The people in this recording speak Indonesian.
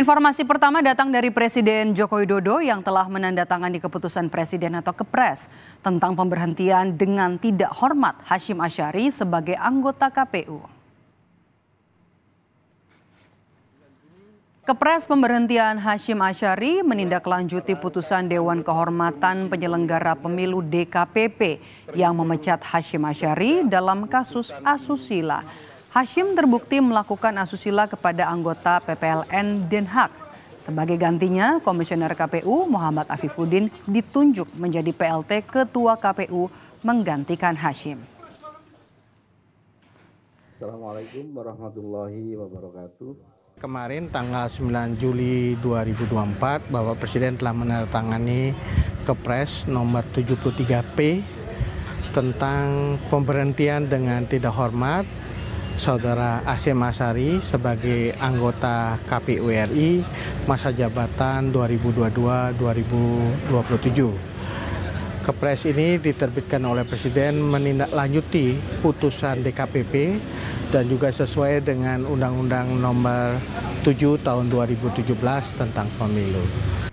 Informasi pertama datang dari Presiden Joko Widodo yang telah menandatangani keputusan Presiden atau Kepres tentang pemberhentian dengan tidak hormat Hashim Ashari sebagai anggota KPU. Kepres pemberhentian Hashim Ashari menindaklanjuti putusan Dewan Kehormatan Penyelenggara Pemilu DKPP yang memecat Hashim Ashari dalam kasus asusila. Hashim terbukti melakukan asusila kepada anggota PPLN Den Haag. Sebagai gantinya, Komisioner KPU Muhammad Afifuddin ditunjuk menjadi PLT Ketua KPU menggantikan Hashim. Assalamualaikum warahmatullahi wabarakatuh kemarin tanggal 9 Juli 2024 Bapak Presiden telah menandatangani Kepres nomor 73P tentang pemberhentian dengan tidak hormat Saudara Asim Masari sebagai anggota KPU RI masa jabatan 2022-2027. Kepres ini diterbitkan oleh Presiden menindaklanjuti putusan DKPP dan juga sesuai dengan Undang-Undang Nomor 7 Tahun 2017 tentang Pemilu.